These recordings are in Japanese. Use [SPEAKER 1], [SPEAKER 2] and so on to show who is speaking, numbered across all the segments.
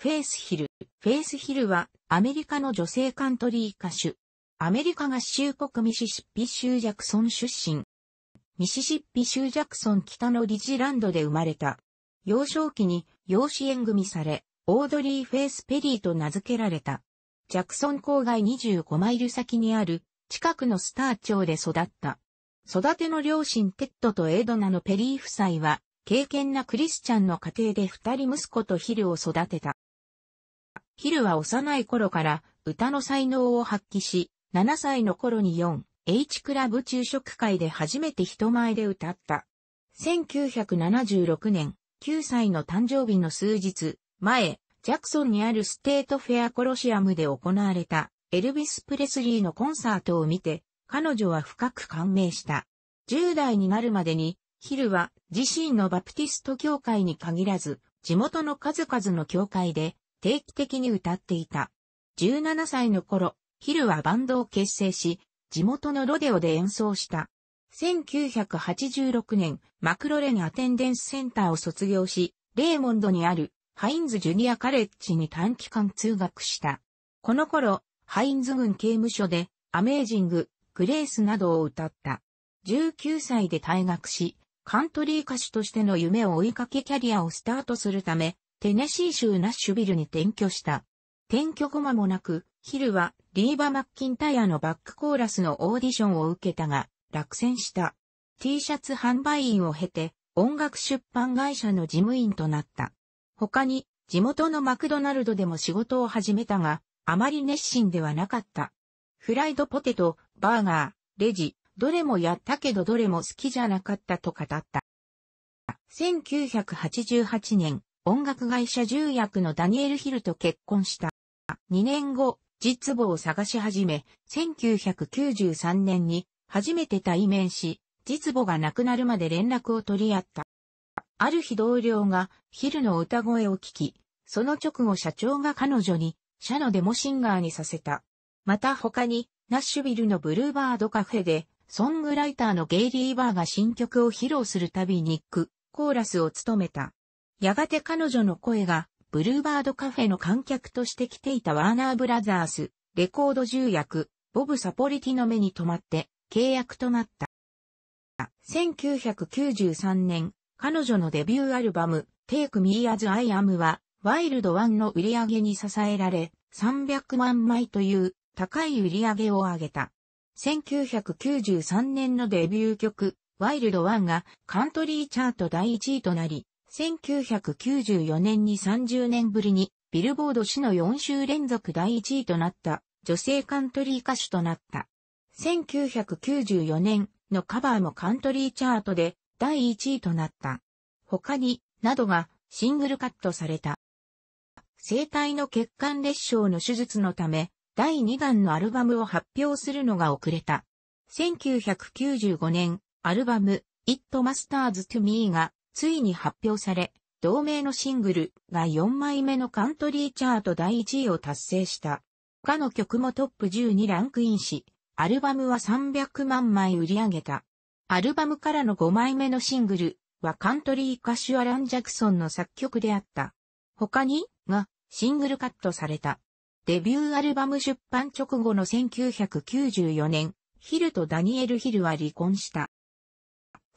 [SPEAKER 1] フェイスヒル。フェイスヒルはアメリカの女性カントリー歌手。アメリカ合衆国ミシシッピ州ジャクソン出身。ミシシッピ州ジャクソン北のリジランドで生まれた。幼少期に養子縁組され、オードリー・フェイス・ペリーと名付けられた。ジャクソン郊外25マイル先にある近くのスター町で育った。育ての両親テッドとエドナのペリー夫妻は、敬虔なクリスチャンの家庭で二人息子とヒルを育てた。ヒルは幼い頃から歌の才能を発揮し、7歳の頃に 4H クラブ昼食会で初めて人前で歌った。1976年、9歳の誕生日の数日前、ジャクソンにあるステートフェアコロシアムで行われたエルビス・プレスリーのコンサートを見て、彼女は深く感銘した。10代になるまでに、ヒルは自身のバプティスト教会に限らず、地元の数々の教会で定期的に歌っていた。17歳の頃、ヒルはバンドを結成し、地元のロデオで演奏した。1986年、マクロレンアテンデンスセンターを卒業し、レーモンドにあるハインズジュニアカレッジに短期間通学した。この頃、ハインズ軍刑務所でアメージング、グレースなどを歌った。19歳で退学し、カントリー歌手としての夢を追いかけキャリアをスタートするため、テネシー州ナッシュビルに転居した。転居後間もなく、ヒルはリーバ・マッキンタイアのバックコーラスのオーディションを受けたが、落選した。T シャツ販売員を経て、音楽出版会社の事務員となった。他に、地元のマクドナルドでも仕事を始めたが、あまり熱心ではなかった。フライドポテト、バーガー、レジ、どれもやったけどどれも好きじゃなかったと語った。1988年、音楽会社重役のダニエル・ヒルと結婚した。2年後、実母を探し始め、1993年に初めて対面し、実母が亡くなるまで連絡を取り合った。ある日同僚がヒルの歌声を聞き、その直後社長が彼女に、社のデモシンガーにさせた。また他に、ナッシュビルのブルーバードカフェで、ソングライターのゲイリー・バーが新曲を披露するたびにック、コーラスを務めた。やがて彼女の声が、ブルーバードカフェの観客として来ていたワーナーブラザース、レコード重役、ボブ・サポリティの目に留まって、契約となった。1993年、彼女のデビューアルバム、Take Me As I Am は、ワイルドワンの売り上げに支えられ、300万枚という高い売り上げを上げた。1993年のデビュー曲、ワイルドワンがカントリーチャート第1位となり、1994年に30年ぶりに、ビルボード誌の4週連続第1位となった、女性カントリー歌手となった。1994年のカバーもカントリーチャートで第1位となった。他に、などがシングルカットされた。生体の血管裂傷の手術のため、第2弾のアルバムを発表するのが遅れた。1995年、アルバム、It Masters to Me がついに発表され、同名のシングルが4枚目のカントリーチャート第1位を達成した。他の曲もトップ10にランクインし、アルバムは300万枚売り上げた。アルバムからの5枚目のシングルはカントリー歌手アラン・ジャクソンの作曲であった。他にがシングルカットされた。デビューアルバム出版直後の1994年、ヒルとダニエル・ヒルは離婚した。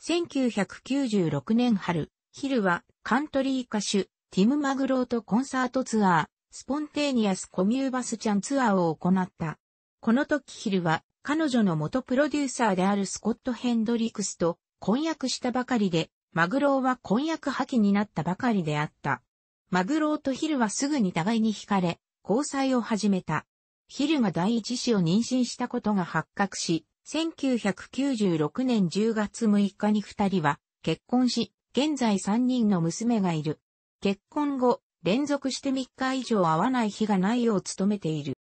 [SPEAKER 1] 1996年春、ヒルはカントリー歌手、ティム・マグローとコンサートツアー、スポンテーニアス・コミューバスチャンツアーを行った。この時ヒルは彼女の元プロデューサーであるスコット・ヘンドリクスと婚約したばかりで、マグローは婚約破棄になったばかりであった。マグローとヒルはすぐに互いに惹かれ、交際を始めた。ヒルが第一子を妊娠したことが発覚し、1996年10月6日に二人は結婚し、現在三人の娘がいる。結婚後、連続して3日以上会わない日がないよう努めている。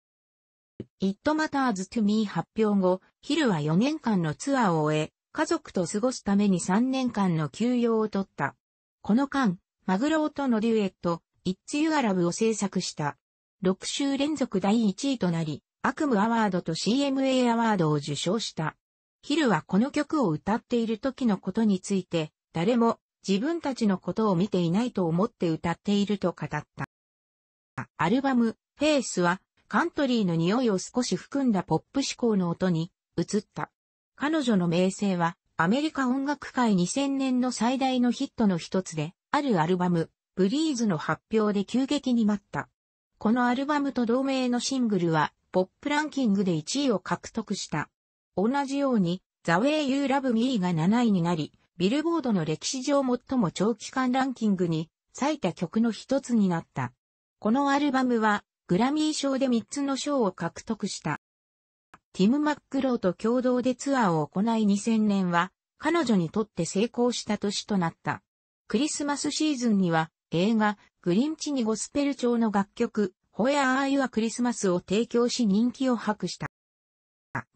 [SPEAKER 1] It Matters to Me 発表後、ヒルは4年間のツアーを終え、家族と過ごすために3年間の休養を取った。この間、マグローとのデュエット、It's You Arab を制作した。6週連続第1位となり、悪夢アワードと CMA アワードを受賞した。ヒルはこの曲を歌っている時のことについて、誰も自分たちのことを見ていないと思って歌っていると語った。アルバム、フェイスは、カントリーの匂いを少し含んだポップ思考の音に移った。彼女の名声は、アメリカ音楽界2000年の最大のヒットの一つで、あるアルバム、ブリーズの発表で急激に待った。このアルバムと同名のシングルは、ポップランキングで1位を獲得した。同じように、ザ・ウェイ・ユー・ラブ・ミーが7位になり、ビルボードの歴史上最も長期間ランキングに最多曲の一つになった。このアルバムは、グラミー賞で3つの賞を獲得した。ティム・マックローと共同でツアーを行い2000年は、彼女にとって成功した年となった。クリスマスシーズンには、映画、グリンチにゴスペル調の楽曲、ホヤーいユはクリスマスを提供し人気を博した。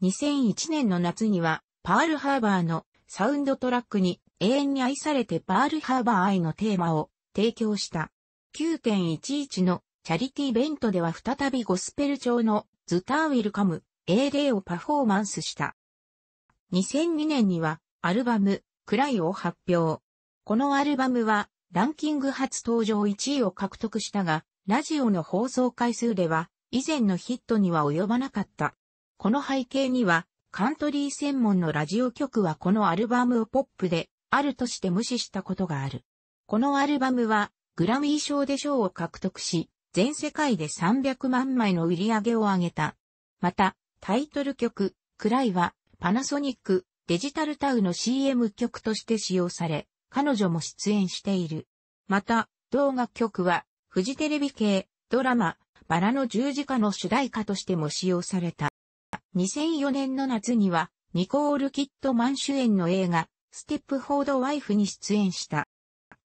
[SPEAKER 1] 2001年の夏には、パールハーバーのサウンドトラックに永遠に愛されてパールハーバー愛のテーマを提供した。9.11のチャリティーベントでは再びゴスペル調のズターウィルカム英霊をパフォーマンスした。2002年にはアルバムクライを発表。このアルバムはランキング初登場1位を獲得したが、ラジオの放送回数では、以前のヒットには及ばなかった。この背景には、カントリー専門のラジオ局はこのアルバムをポップで、あるとして無視したことがある。このアルバムは、グラミー賞で賞を獲得し、全世界で300万枚の売り上げを上げた。また、タイトル曲、クライは、パナソニック、デジタルタウの CM 曲として使用され、彼女も出演している。また、動画曲は、フジテレビ系、ドラマ、バラの十字架の主題歌としても使用された。2004年の夏には、ニコール・キットマン主演の映画、ステップフォード・ワイフに出演した。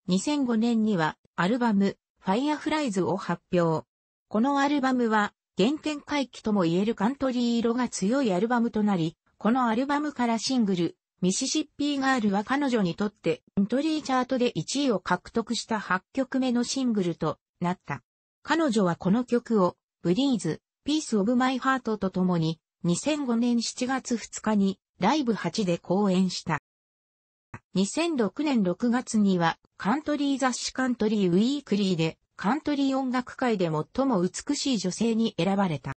[SPEAKER 1] 2005年には、アルバム、ファイアフライズを発表。このアルバムは、原点回帰とも言えるカントリー色が強いアルバムとなり、このアルバムからシングル、ミシシッピーガールは彼女にとって、エントリーチャートで1位を獲得した8曲目のシングルとなった。彼女はこの曲を、ブリーズ、ピースオブマイハートと共に、2005年7月2日に、ライブ8で公演した。2006年6月には、カントリー雑誌カントリーウィークリーで、カントリー音楽界で最も美しい女性に選ばれた。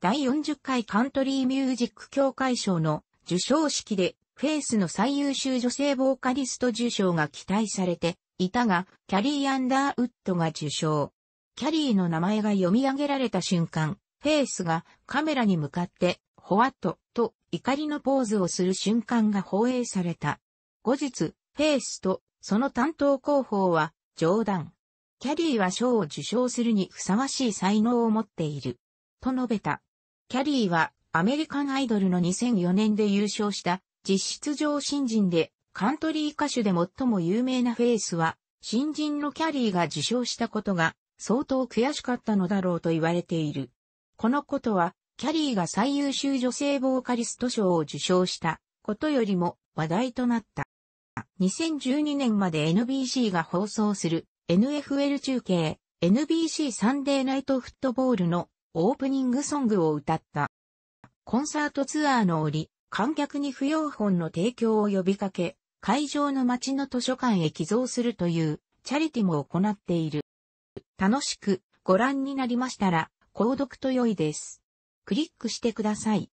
[SPEAKER 1] 第40回カントリーミュージック協会賞の受賞式で、フェイスの最優秀女性ボーカリスト受賞が期待されて、いたが、キャリー・アンダーウッドが受賞。キャリーの名前が読み上げられた瞬間、フェイスがカメラに向かって、ホワットと怒りのポーズをする瞬間が放映された。後日、フェイスとその担当広報は冗談。キャリーは賞を受賞するにふさわしい才能を持っている。と述べた。キャリーはアメリカンアイドルの2004年で優勝した実質上新人でカントリー歌手で最も有名なフェイスは、新人のキャリーが受賞したことが相当悔しかったのだろうと言われている。このことは、キャリーが最優秀女性ボーカリスト賞を受賞したことよりも話題となった。2012年まで NBC が放送する NFL 中継 NBC サンデーナイトフットボールのオープニングソングを歌った。コンサートツアーの折、観客に不要本の提供を呼びかけ、会場の街の図書館へ寄贈するというチャリティも行っている。楽しくご覧になりましたら、購読と良いです。クリックしてください。